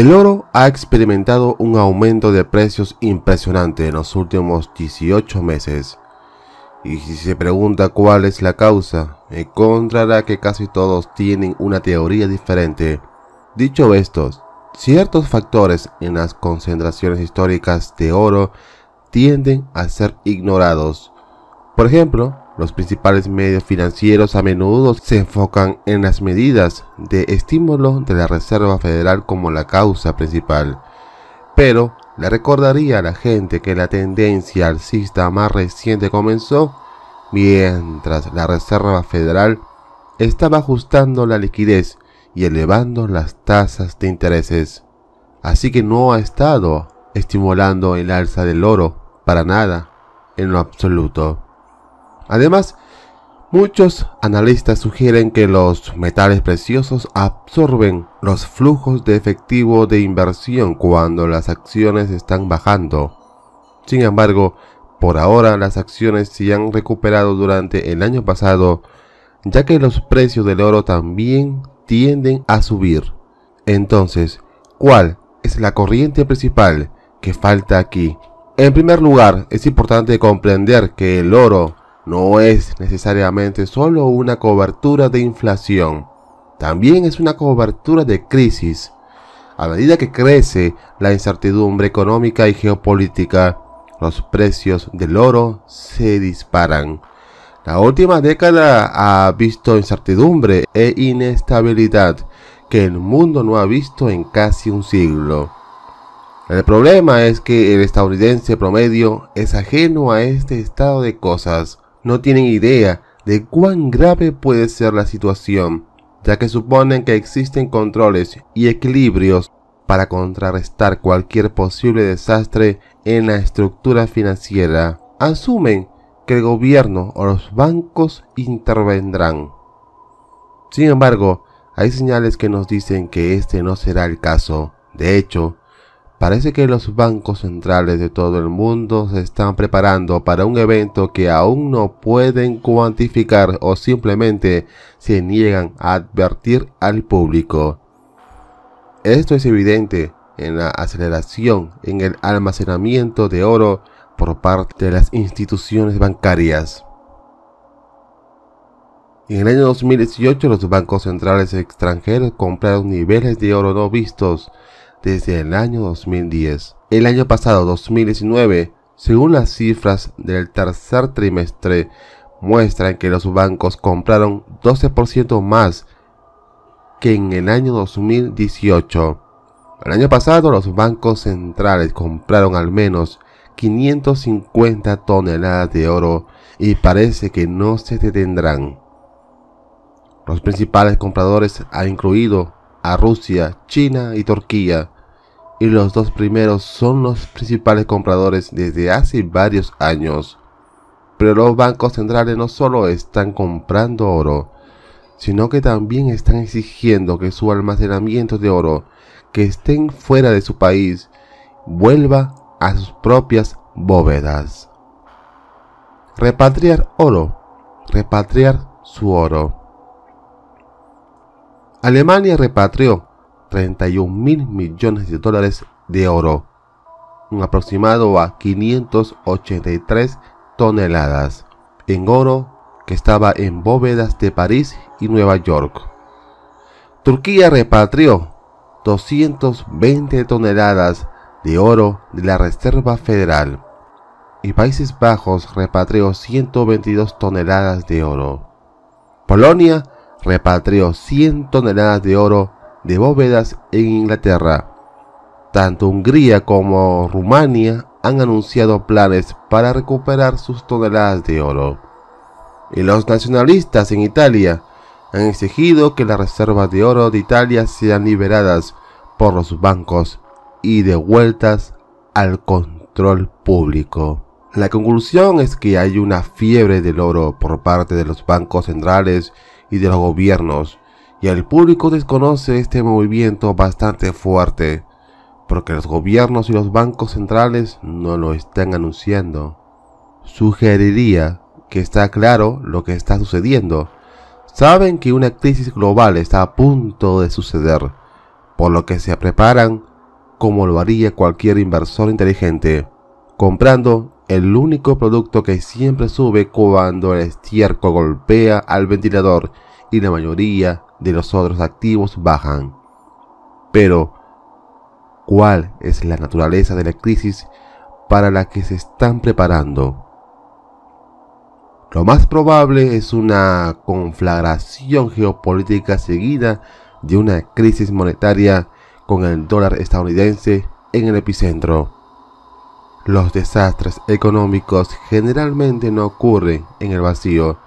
El oro ha experimentado un aumento de precios impresionante en los últimos 18 meses. Y si se pregunta cuál es la causa, encontrará que casi todos tienen una teoría diferente. Dicho esto, ciertos factores en las concentraciones históricas de oro tienden a ser ignorados. Por ejemplo, los principales medios financieros a menudo se enfocan en las medidas de estímulo de la Reserva Federal como la causa principal, pero le recordaría a la gente que la tendencia alcista más reciente comenzó mientras la Reserva Federal estaba ajustando la liquidez y elevando las tasas de intereses. Así que no ha estado estimulando el alza del oro para nada, en lo absoluto. Además, muchos analistas sugieren que los metales preciosos absorben los flujos de efectivo de inversión cuando las acciones están bajando. Sin embargo, por ahora las acciones se han recuperado durante el año pasado, ya que los precios del oro también tienden a subir. Entonces, ¿cuál es la corriente principal que falta aquí? En primer lugar, es importante comprender que el oro no es necesariamente solo una cobertura de inflación, también es una cobertura de crisis. A medida que crece la incertidumbre económica y geopolítica, los precios del oro se disparan. La última década ha visto incertidumbre e inestabilidad que el mundo no ha visto en casi un siglo. El problema es que el estadounidense promedio es ajeno a este estado de cosas no tienen idea de cuán grave puede ser la situación, ya que suponen que existen controles y equilibrios para contrarrestar cualquier posible desastre en la estructura financiera. Asumen que el gobierno o los bancos intervendrán. Sin embargo, hay señales que nos dicen que este no será el caso. De hecho, Parece que los bancos centrales de todo el mundo se están preparando para un evento que aún no pueden cuantificar o simplemente se niegan a advertir al público. Esto es evidente en la aceleración en el almacenamiento de oro por parte de las instituciones bancarias. En el año 2018 los bancos centrales extranjeros compraron niveles de oro no vistos desde el año 2010. El año pasado, 2019, según las cifras del tercer trimestre, muestran que los bancos compraron 12% más que en el año 2018. El año pasado los bancos centrales compraron al menos 550 toneladas de oro y parece que no se detendrán. Los principales compradores han incluido a Rusia, China y Turquía, y los dos primeros son los principales compradores desde hace varios años. Pero los bancos centrales no solo están comprando oro, sino que también están exigiendo que su almacenamiento de oro, que estén fuera de su país, vuelva a sus propias bóvedas. Repatriar oro, repatriar su oro. Alemania repatrió 31 mil millones de dólares de oro, un aproximado a 583 toneladas en oro que estaba en bóvedas de París y Nueva York. Turquía repatrió 220 toneladas de oro de la Reserva Federal y Países Bajos repatrió 122 toneladas de oro. Polonia repatrió 100 toneladas de oro de bóvedas en Inglaterra. Tanto Hungría como Rumania han anunciado planes para recuperar sus toneladas de oro. Y los nacionalistas en Italia han exigido que las reservas de oro de Italia sean liberadas por los bancos y devueltas al control público. La conclusión es que hay una fiebre del oro por parte de los bancos centrales y de los gobiernos, y el público desconoce este movimiento bastante fuerte, porque los gobiernos y los bancos centrales no lo están anunciando. Sugeriría que está claro lo que está sucediendo. Saben que una crisis global está a punto de suceder, por lo que se preparan como lo haría cualquier inversor inteligente, comprando el único producto que siempre sube cuando el estiércol golpea al ventilador y la mayoría de los otros activos bajan. Pero, ¿cuál es la naturaleza de la crisis para la que se están preparando? Lo más probable es una conflagración geopolítica seguida de una crisis monetaria con el dólar estadounidense en el epicentro. Los desastres económicos generalmente no ocurren en el vacío.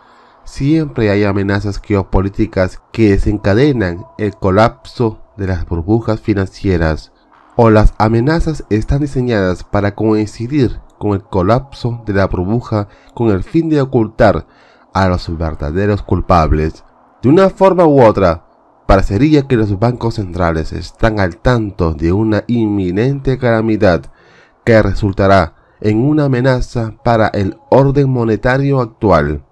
Siempre hay amenazas geopolíticas que desencadenan el colapso de las burbujas financieras o las amenazas están diseñadas para coincidir con el colapso de la burbuja con el fin de ocultar a los verdaderos culpables. De una forma u otra, parecería que los bancos centrales están al tanto de una inminente calamidad que resultará en una amenaza para el orden monetario actual.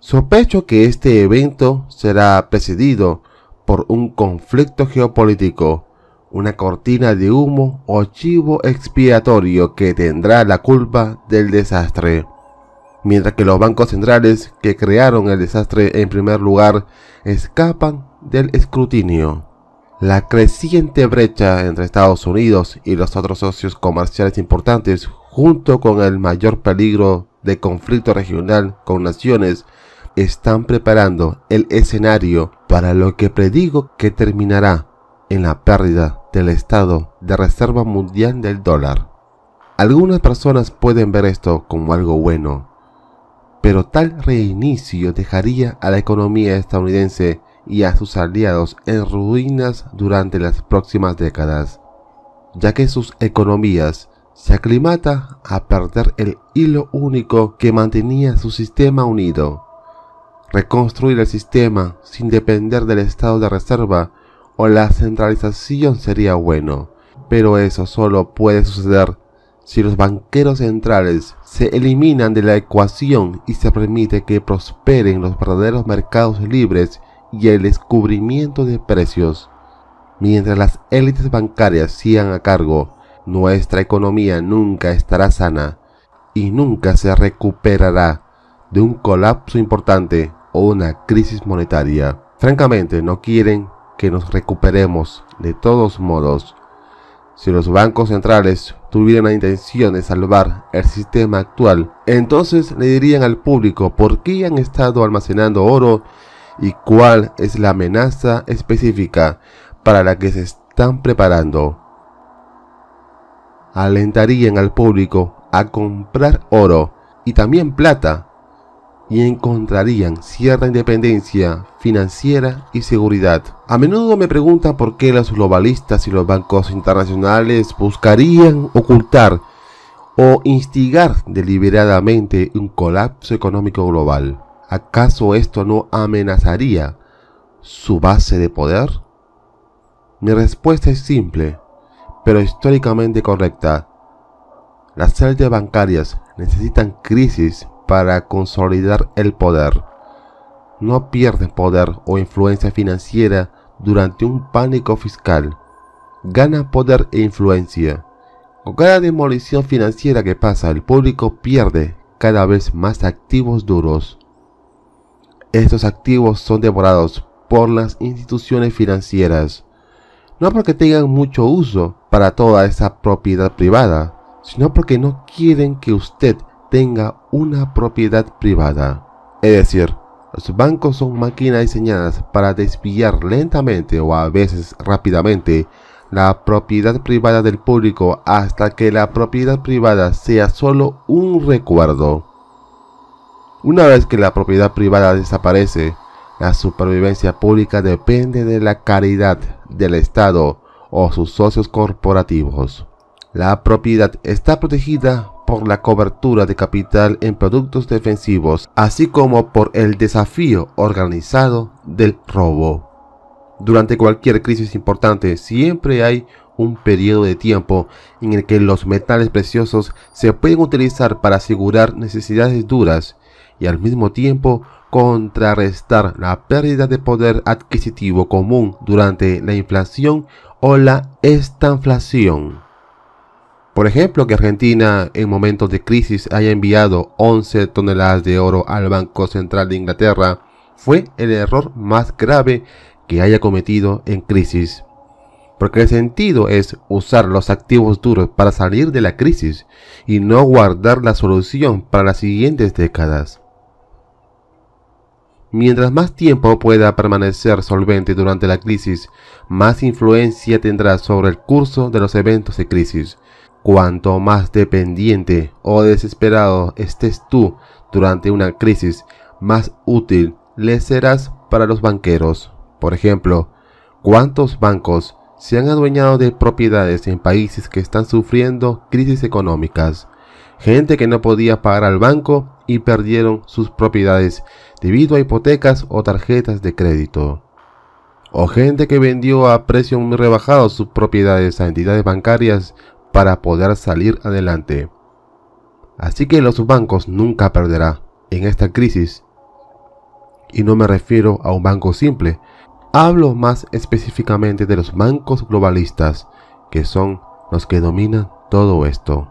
Sospecho que este evento será precedido por un conflicto geopolítico, una cortina de humo o chivo expiatorio que tendrá la culpa del desastre. Mientras que los bancos centrales que crearon el desastre en primer lugar escapan del escrutinio. La creciente brecha entre Estados Unidos y los otros socios comerciales importantes, junto con el mayor peligro de conflicto regional con naciones, están preparando el escenario para lo que predigo que terminará en la pérdida del estado de reserva mundial del dólar. Algunas personas pueden ver esto como algo bueno, pero tal reinicio dejaría a la economía estadounidense y a sus aliados en ruinas durante las próximas décadas, ya que sus economías se aclimata a perder el hilo único que mantenía su sistema unido. Reconstruir el sistema sin depender del estado de reserva o la centralización sería bueno, pero eso solo puede suceder si los banqueros centrales se eliminan de la ecuación y se permite que prosperen los verdaderos mercados libres y el descubrimiento de precios. Mientras las élites bancarias sigan a cargo, nuestra economía nunca estará sana y nunca se recuperará de un colapso importante o una crisis monetaria. Francamente, no quieren que nos recuperemos de todos modos. Si los bancos centrales tuvieran la intención de salvar el sistema actual, entonces le dirían al público por qué han estado almacenando oro y cuál es la amenaza específica para la que se están preparando. Alentarían al público a comprar oro y también plata y encontrarían cierta independencia financiera y seguridad. A menudo me preguntan por qué los globalistas y los bancos internacionales buscarían ocultar o instigar deliberadamente un colapso económico global. ¿Acaso esto no amenazaría su base de poder? Mi respuesta es simple, pero históricamente correcta. Las células bancarias necesitan crisis para consolidar el poder. No pierden poder o influencia financiera durante un pánico fiscal. Ganan poder e influencia. Con cada demolición financiera que pasa, el público pierde cada vez más activos duros estos activos son devorados por las instituciones financieras, no porque tengan mucho uso para toda esa propiedad privada, sino porque no quieren que usted tenga una propiedad privada. Es decir, los bancos son máquinas diseñadas para desviar lentamente o a veces rápidamente la propiedad privada del público hasta que la propiedad privada sea solo un recuerdo. Una vez que la propiedad privada desaparece, la supervivencia pública depende de la caridad del Estado o sus socios corporativos. La propiedad está protegida por la cobertura de capital en productos defensivos, así como por el desafío organizado del robo. Durante cualquier crisis importante siempre hay un periodo de tiempo en el que los metales preciosos se pueden utilizar para asegurar necesidades duras y al mismo tiempo contrarrestar la pérdida de poder adquisitivo común durante la inflación o la estanflación. Por ejemplo, que Argentina en momentos de crisis haya enviado 11 toneladas de oro al Banco Central de Inglaterra fue el error más grave que haya cometido en crisis. Porque el sentido es usar los activos duros para salir de la crisis y no guardar la solución para las siguientes décadas. Mientras más tiempo pueda permanecer solvente durante la crisis, más influencia tendrá sobre el curso de los eventos de crisis. Cuanto más dependiente o desesperado estés tú durante una crisis, más útil le serás para los banqueros. Por ejemplo, ¿cuántos bancos se han adueñado de propiedades en países que están sufriendo crisis económicas? Gente que no podía pagar al banco y perdieron sus propiedades debido a hipotecas o tarjetas de crédito. O gente que vendió a precio muy rebajado sus propiedades a entidades bancarias para poder salir adelante. Así que los bancos nunca perderán en esta crisis. Y no me refiero a un banco simple, hablo más específicamente de los bancos globalistas, que son los que dominan todo esto.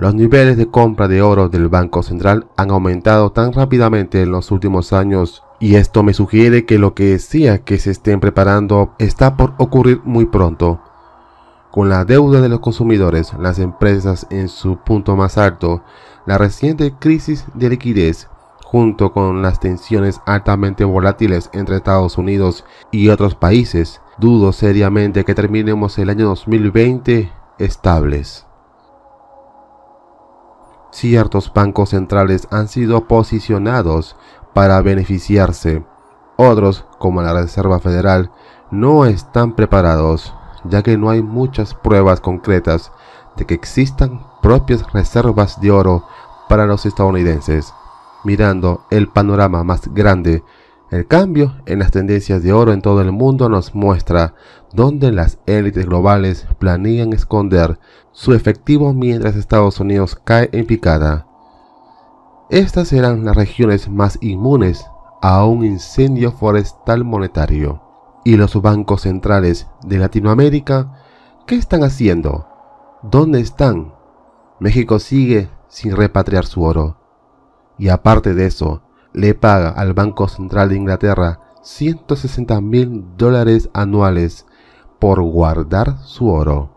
Los niveles de compra de oro del Banco Central han aumentado tan rápidamente en los últimos años y esto me sugiere que lo que decía que se estén preparando está por ocurrir muy pronto. Con la deuda de los consumidores, las empresas en su punto más alto, la reciente crisis de liquidez, junto con las tensiones altamente volátiles entre Estados Unidos y otros países, dudo seriamente que terminemos el año 2020 estables. Ciertos bancos centrales han sido posicionados para beneficiarse. Otros, como la Reserva Federal, no están preparados, ya que no hay muchas pruebas concretas de que existan propias reservas de oro para los estadounidenses. Mirando el panorama más grande, el cambio en las tendencias de oro en todo el mundo nos muestra dónde las élites globales planean esconder su efectivo mientras Estados Unidos cae en picada. Estas serán las regiones más inmunes a un incendio forestal monetario. ¿Y los bancos centrales de Latinoamérica qué están haciendo? ¿Dónde están? México sigue sin repatriar su oro. Y aparte de eso, le paga al Banco Central de Inglaterra 160 mil dólares anuales por guardar su oro.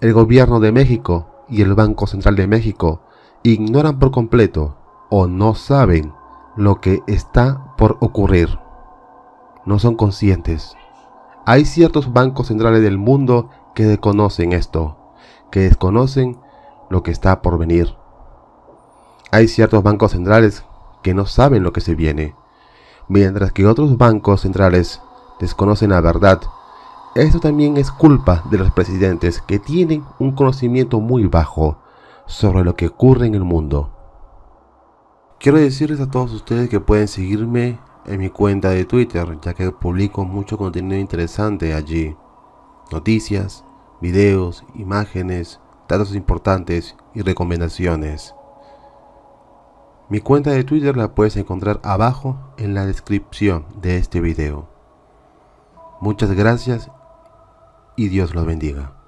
El gobierno de México y el Banco Central de México ignoran por completo o no saben lo que está por ocurrir. No son conscientes. Hay ciertos bancos centrales del mundo que desconocen esto, que desconocen lo que está por venir. Hay ciertos bancos centrales que no saben lo que se viene. Mientras que otros bancos centrales desconocen la verdad, esto también es culpa de los presidentes que tienen un conocimiento muy bajo sobre lo que ocurre en el mundo. Quiero decirles a todos ustedes que pueden seguirme en mi cuenta de Twitter, ya que publico mucho contenido interesante allí. Noticias, videos, imágenes, datos importantes y recomendaciones. Mi cuenta de Twitter la puedes encontrar abajo en la descripción de este video. Muchas gracias y Dios los bendiga.